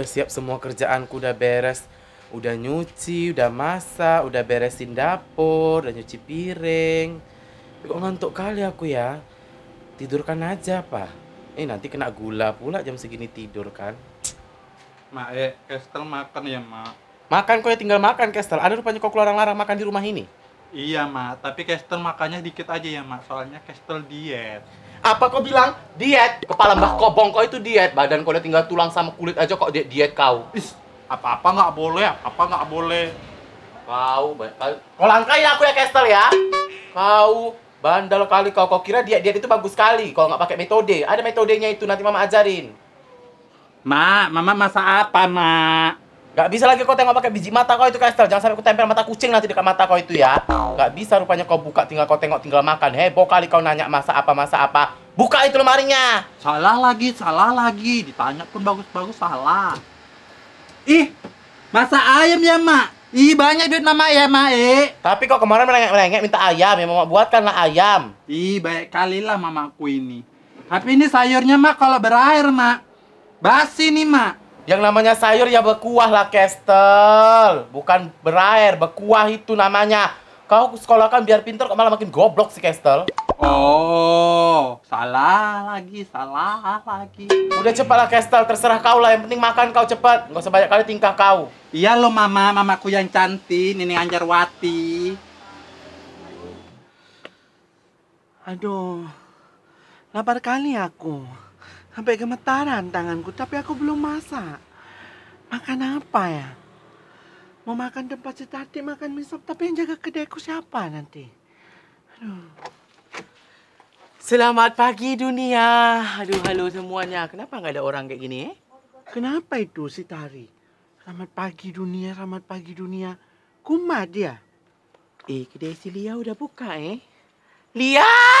udah siap semua kerjaanku udah beres udah nyuci udah masak udah beresin dapur udah nyuci piring kok ngantuk kali aku ya tidurkan aja pak eh nanti kena gula pula jam segini tidur kan mak eh kestel makan ya mak makan kok ya tinggal makan kestel ada rupanya kok larang-larang makan di rumah ini Iya, Mak. Tapi Kestel makannya dikit aja ya, Mak. Soalnya Kestel diet. Apa kau bilang? Diet. Kepala Mbah Kobong kau itu diet. Badan kau udah tinggal tulang sama kulit aja kok diet, diet kau. Is, apa-apa nggak boleh, apa-apa nggak boleh. Kau, kau langkahin aku ya Kestel ya. Kau bandel kali kau, kau kira diet diet itu bagus sekali. Kalau nggak pakai metode, ada metodenya itu nanti mama ajarin. Mak, mama masa apa, Mak? Gak bisa lagi kau tengok pakai biji mata kau itu Kastel. Jangan sampai kau tempel mata kucing nanti dekat mata kau itu ya. Gak bisa rupanya kau buka tinggal kau tengok tinggal makan. Heboh kali kau nanya masa apa masa apa. Buka itu lemarinya. Salah lagi, salah lagi. Ditanya pun bagus-bagus salah. Ih, masa ayam ya, Mak? Ih banyak duit nama ya Mak, eh. Tapi kok kemarin merengek-merengek minta ayam ya mama buatkanlah ayam. Ih baik kali lah mamaku ini. Tapi ini sayurnya mak kalau berair mak. Basi nih mak. Yang namanya sayur ya berkuah lah, Kestel. Bukan berair, berkuah itu namanya. Kau sekolahkan biar pintar, kok malah makin goblok sih, Kestel. Oh, salah lagi, salah lagi. Udah cepatlah lah, Kestel. Terserah kau lah. Yang penting makan kau cepat. Nggak usah banyak kali tingkah kau. Iya lo, Mama. Mamaku yang cantik, Nini Anjarwati. Aduh, lapar kali aku. Sampai gemetaran tanganku, tapi aku belum masak. Makan apa ya? Mau makan tempat si tadi, makan misop, tapi yang jaga kedaiku siapa nanti? Aduh. Selamat pagi dunia. Aduh, halo semuanya. Kenapa nggak ada orang kayak gini? Eh? Kenapa itu si Tari? Selamat pagi dunia, selamat pagi dunia. Kumat dia. Eh, kedai si Lia udah buka eh. Lia!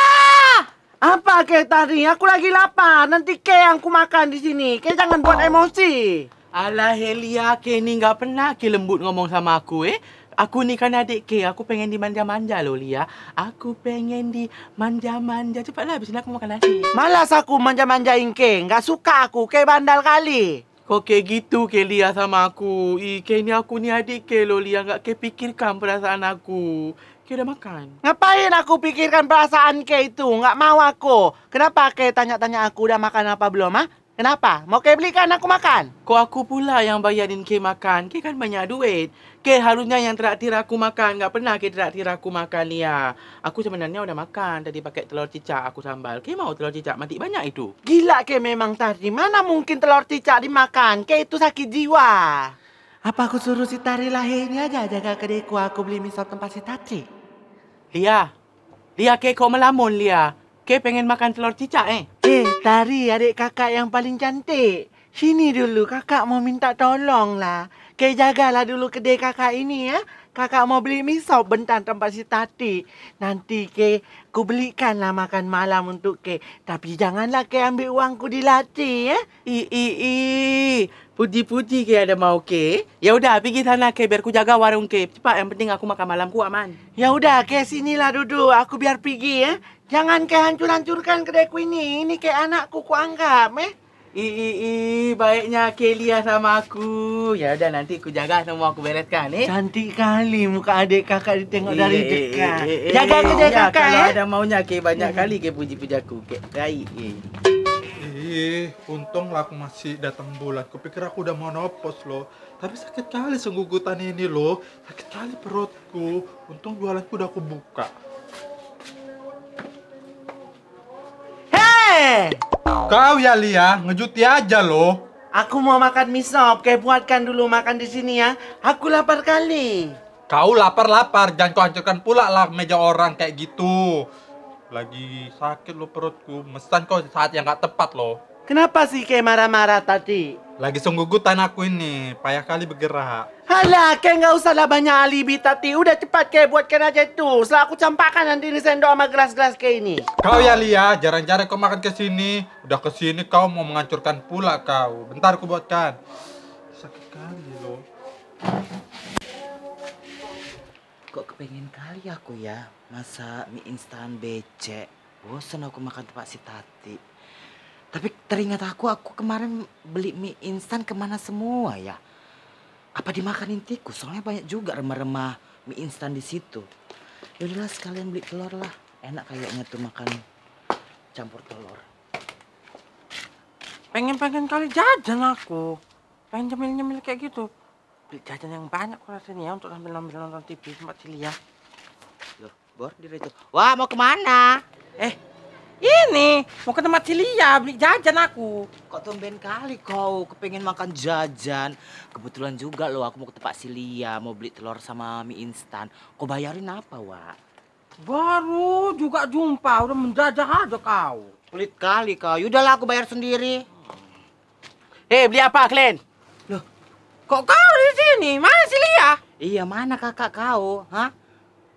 Apa ke tadi? Aku lagi lapar. Nanti ke yang aku makan di sini. Ke jangan buat emosi. Alah Helia, ke ni enggak pernah ke lembut ngomong sama aku eh. Aku ni kan adik ke, aku pengen dimanja-manja loh Lia. Aku pengen dimanja-manja. Cepatlah habis ini aku makan nasi. Malas aku manja-manjain ke. Enggak suka aku ke bandal kali. Kok kayak gitu ke Lia sama aku? Ih, ke ni aku ni adik ke loh Lia. Enggak ke pikirkan perasaan aku. Kay udah makan. Ngapain aku pikirkan perasaan Kay itu? Nggak mau aku. Kenapa Kay tanya-tanya aku udah makan apa belum, ha? Ah? Kenapa? Mau Kay belikan aku makan? Kok aku pula yang bayarin Kay makan? Kay kan banyak duit. Kay harusnya yang traktir aku makan. Nggak pernah Kay traktir aku makan, Lia. Aku sebenarnya udah makan. Tadi pakai telur cicak aku sambal. Kay mau telur cicak? Mati banyak itu. Gila Kay memang tadi. Mana mungkin telur cicak dimakan? Kay itu sakit jiwa. Apa aku suruh si Tari lahirnya aja jaga kedeku aku beli misal tempat si Tati? Lia. Lia, kek kau melamun, Lia. ke pengen makan telur cicak, eh? Eh, Tari, adik kakak yang paling cantik. Sini dulu, kakak mau minta tolong lah. Kek jagalah dulu kedai kakak ini, ya. kakak mau beli mie sop bentar tempat si tati. Nanti ke ku belikanlah makan malam untuk ke. Tapi janganlah ke ambil uangku di lati ya. I i i. Puji-puji ke ada mau ke. Ya udah pergi sana ke biar ku jaga warung ke. Cepat yang penting aku makan malamku aman. Ya udah ke lah duduk. Aku biar pergi ya. Jangan ke hancur-hancurkan kedai ku ini. Ini ke anakku ku anggap eh. Ii, baiknya Kelia sama aku. Ya udah nanti aku jaga semua aku bereskan eh. Cantik kali muka adik kakak ditengok dari dekat. Ee, jaga jaga ya, kakak ya. Kalau eh. ada maunya ke banyak kali ke puji-puji aku ke baik. Ih, untung aku masih datang bulan. Kupikir aku udah monopos loh. Tapi sakit kali senggugutan ini loh. Sakit kali perutku. Untung jualanku udah aku buka. Hei! Kau ya Lia, ngejuti aja loh. Aku mau makan mie sop, kayak buatkan dulu makan di sini ya. Aku lapar kali. Kau lapar-lapar, jangan kau hancurkan pula lah meja orang kayak gitu. Lagi sakit lo perutku, mesan kau saat yang gak tepat loh. Kenapa sih kayak marah-marah tadi? Lagi sungguh gugutan aku ini, payah kali bergerak. Halah, kayak nggak usah lah banyak alibi tadi. Udah cepat kayak buatkan aja itu. Setelah aku campakkan nanti ini sendok sama gelas-gelas kayak ini. Kau ya Lia, jarang-jarang kau makan ke sini. Udah ke sini kau mau menghancurkan pula kau. Bentar aku buatkan. Sakit kali loh. Kok kepengen kali aku ya Masa mie instan becek. Bosan aku makan tempat si Tati. Tapi teringat aku, aku kemarin beli mie instan kemana semua ya? Apa dimakanin tikus? Soalnya banyak juga remah-remah mie instan di situ. Yaudah sekalian beli telur lah. Enak kayaknya tuh makan campur telur. Pengen-pengen kali jajan aku. Pengen nyemil-nyemil kayak gitu. Beli jajan yang banyak aku rasanya ya untuk sambil-sambil nonton TV tempat Cilia. Loh, Bor, diri itu. Wah, mau kemana? Eh, ini, mau ke tempat Cilia beli jajan aku. Kok tumben kali kau kepengen makan jajan. Kebetulan juga loh aku mau ke tempat Cilia, mau beli telur sama mie instan. Kau bayarin apa, wa? Baru juga jumpa, udah menjajah aja kau. Pelit kali kau, yaudahlah aku bayar sendiri. Eh, Hei, beli apa, kalian? Loh, kok kau di sini? Mana Cilia? Iya, mana kakak kau? Hah?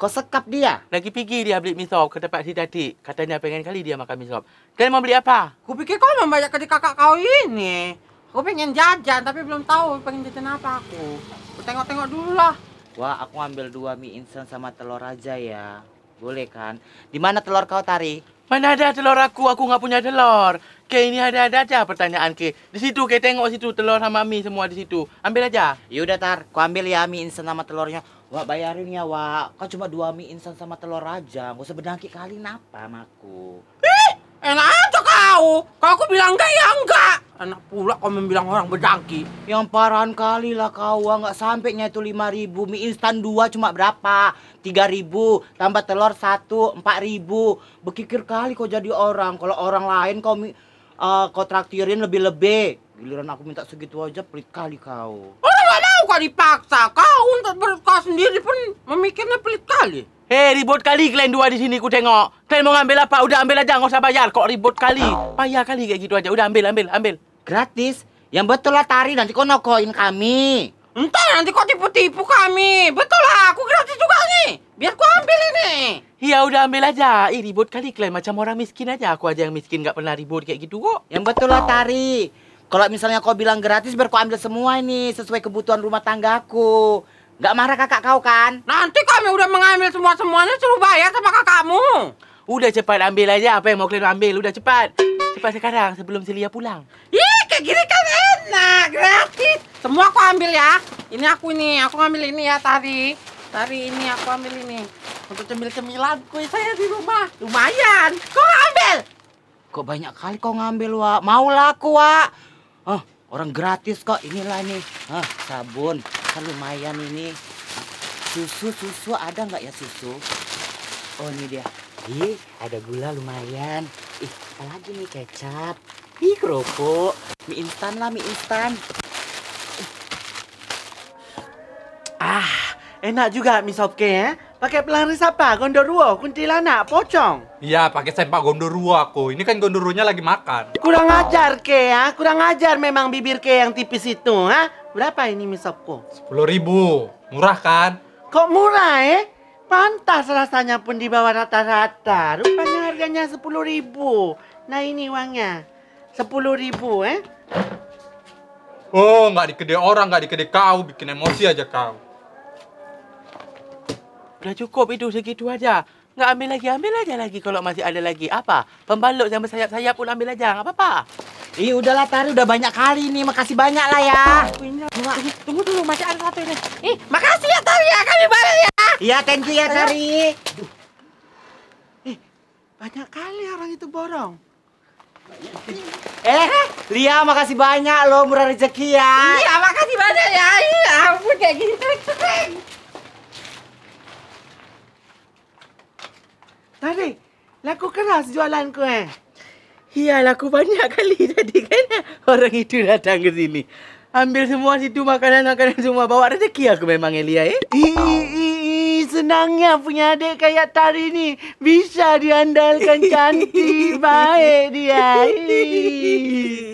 Kau sekap dia. Lagi pergi dia beli sop ke tempat si Datik. Katanya pengen kali dia makan sop. Dan mau beli apa? Kau pikir kau mau banyak kerja kakak kau ini. Kau pengen jajan tapi belum tahu pengen jajan apa aku. Aku tengok-tengok dulu lah. Wah, aku ambil dua mie instan sama telur aja ya. Boleh kan? Di mana telur kau tari? Mana ada telur aku? Aku nggak punya telur. Ke ini ada ada aja pertanyaan ke. Di situ ke tengok situ telur sama mie semua di situ. Ambil aja. Yaudah tar, aku ambil ya mie instan sama telurnya. Wak bayarin ya Wak, kau cuma dua mie instan sama telur aja, gak usah berdangki kali napa maku. Ih, enak aja kau, kau aku bilang enggak ya enggak. Enak pula kau bilang orang berdangki. Yang parahan kali lah kau, nggak sampainya itu lima ribu, mie instan dua cuma berapa? Tiga ribu, tambah telur satu, empat ribu. berkikir kali kau jadi orang, kalau orang lain kau uh, kau traktirin lebih-lebih. Giliran aku minta segitu aja pelit kali kau. Oh! nggak mau kau dipaksa, kau untuk berkah sendiri pun memikirnya pelit kali. Hei, ribut kali kalian dua di sini ku tengok. Kalian mau ambil apa? Udah ambil aja, nggak usah bayar. Kok ribut kali? Bayar kali kayak gitu aja. Udah ambil, ambil, ambil. Gratis? Yang betul lah tari, nanti kau nokoin kami. Entah nanti kau tipu-tipu kami. Betul lah, aku gratis juga nih. Biar ku ambil ini. Iya udah ambil aja. Ih ribut kali kalian macam orang miskin aja. Aku aja yang miskin nggak pernah ribut kayak gitu kok. Yang betul lah tari. Kalau misalnya kau bilang gratis, biar kau ambil semua ini sesuai kebutuhan rumah tanggaku. Gak marah kakak kau kan? Nanti kami udah mengambil semua-semuanya, suruh bayar sama kakakmu. Udah cepat ambil aja apa yang mau kalian ambil, udah cepat. Cepat sekarang sebelum Celia pulang. Iya kayak gini kan enak, gratis. Semua aku ambil ya. Ini aku ini, aku ambil ini ya tadi. Tari ini aku ambil ini. Untuk cemil-cemilan kue saya di rumah. Lumayan. Kau ambil? Kau banyak kali kau ngambil, Wak? Maulah aku, Wak. Orang gratis kok inilah nih. Hah, sabun. Kan lumayan ini. Susu, susu ada nggak ya susu? Oh ini dia. Ih, ada gula lumayan. Ih, lagi nih kecap. Ih, kerupuk. Mie instan lah, mie instan. Ah, enak juga mie sopke ya. Eh? Pakai pelaris apa? Gondoruo, kuntilanak, pocong? Iya, pakai sempak gondoruo aku. Ini kan gondoruonya lagi makan. Kurang ajar, Ke, ya. Kurang ajar memang bibir Ke yang tipis itu, ha? Berapa ini misopku? Sepuluh ribu. Murah kan? Kok murah, eh? Pantas rasanya pun di bawah rata-rata. Rupanya harganya sepuluh ribu. Nah, ini uangnya. Sepuluh ribu, eh? Oh, nggak kedai orang, nggak kedai kau. Bikin emosi aja kau. Udah cukup itu segitu aja. Nggak ambil lagi, ambil aja lagi kalau masih ada lagi. Apa? Pembalut yang bersayap-sayap pun ambil aja, nggak apa-apa. Ih, udahlah Tari, udah banyak kali nih. Makasih banyak lah ya. Tunggu, tunggu dulu, masih ada satu ini. Ih, makasih ya Tari ya, kami balik ya. Iya, thank you ya Tari. Ih, banyak kali orang itu borong. Eh, Lia makasih banyak loh murah rezeki ya. Iya, makasih banyak ya. Iya, ampun kayak gini. Gitu. Tadi, laku keras jualan ku eh. Ya, laku banyak kali tadi kan. Orang itu datang ke sini. Ambil semua situ makanan-makanan semua. Bawa rezeki aku memang Elia eh. Senangnya punya adik kayak Tari ni. Bisa diandalkan cantik. Baik dia. Hii.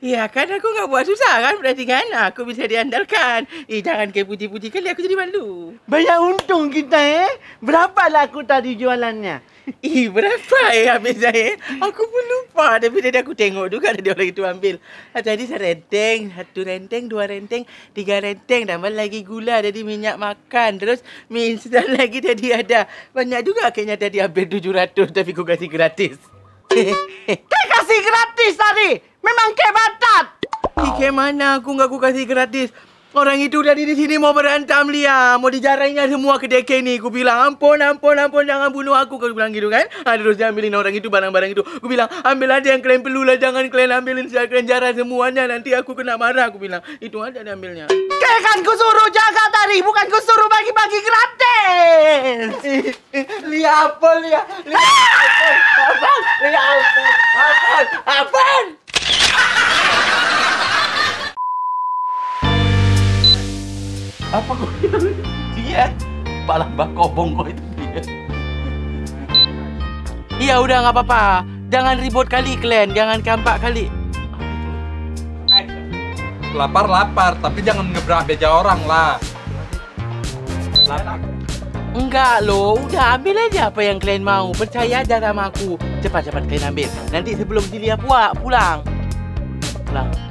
Ya kan aku nak buat susah kan berarti kan aku bisa diandalkan. Eh jangan kau puji-puji kali aku jadi malu. Banyak untung kita eh. Berapa lah aku tadi jualannya? Eh berapa eh habis saya? Eh? Aku pun lupa tapi tadi aku tengok juga ada orang itu ambil. Tadi satu renteng, satu renteng, dua renteng, tiga renteng dan lagi gula jadi minyak makan. Terus mie instan lagi tadi ada. Banyak juga kayaknya tadi habis 700 tapi aku kasih gratis. Kau kasih gratis tadi? Memang kek batat. Ike mana aku kasih gratis. Orang itu udah di sini mau berantem dia, mau dijarahinnya semua ke DK ni. Ku bilang, ampun, ampun, ampun, jangan bunuh aku. Kau bilang gitu kan? Ha, nah, terus dia ambilin orang itu barang-barang itu. Ku bilang, ambil aja yang kalian perlu lah, jangan kalian ambilin saya kalian jarah semuanya. Nanti aku kena marah. Aku bilang, itu aja diambilnya. Kau kan ku suruh jaga tadi, bukan ku suruh bagi-bagi gratis. Lia apa, Lia? Lia apa? Apa? Lia apa? Apa? Apa? Apa kok? Iya. Kepala bakobong kobong kok itu dia. Iya udah nggak apa-apa. Jangan ribut kali kalian, jangan kampak kali. Lapar lapar, tapi jangan ngebrak beja orang lah. Lapar. Enggak loh, udah ambil aja apa yang kalian mau. Percaya aja sama aku. Cepat-cepat kalian ambil. Nanti sebelum Cilia puak, pulang. 了。